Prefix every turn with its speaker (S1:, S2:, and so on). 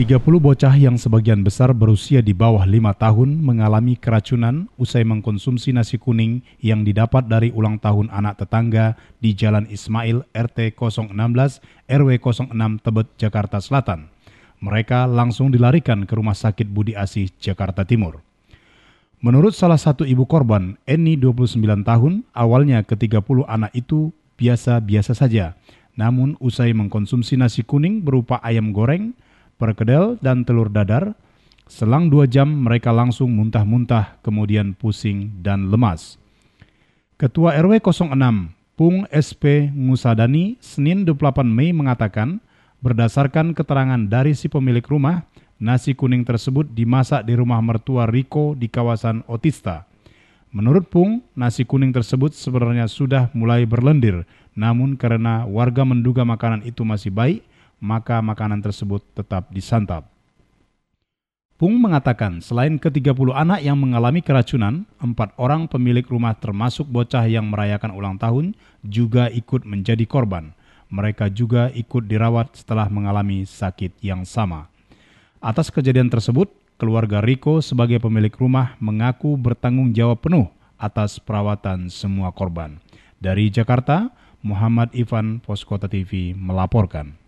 S1: 30 bocah yang sebagian besar berusia di bawah 5 tahun mengalami keracunan usai mengkonsumsi nasi kuning yang didapat dari ulang tahun anak tetangga di Jalan Ismail RT 016 RW 06 Tebet Jakarta Selatan. Mereka langsung dilarikan ke Rumah Sakit Budi Asih Jakarta Timur. Menurut salah satu ibu korban, Eni 29 tahun, awalnya ke-30 anak itu biasa-biasa saja. Namun usai mengkonsumsi nasi kuning berupa ayam goreng, perkedel, dan telur dadar. Selang dua jam mereka langsung muntah-muntah, kemudian pusing dan lemas. Ketua RW 06, Pung SP musadani Senin 28 Mei mengatakan, berdasarkan keterangan dari si pemilik rumah, nasi kuning tersebut dimasak di rumah mertua Riko di kawasan Otista. Menurut Pung, nasi kuning tersebut sebenarnya sudah mulai berlendir, namun karena warga menduga makanan itu masih baik, maka makanan tersebut tetap disantap. Pung mengatakan, selain ke-30 anak yang mengalami keracunan, empat orang pemilik rumah termasuk bocah yang merayakan ulang tahun juga ikut menjadi korban. Mereka juga ikut dirawat setelah mengalami sakit yang sama. Atas kejadian tersebut, keluarga Riko sebagai pemilik rumah mengaku bertanggung jawab penuh atas perawatan semua korban. Dari Jakarta, Muhammad Ivan Poskota TV melaporkan.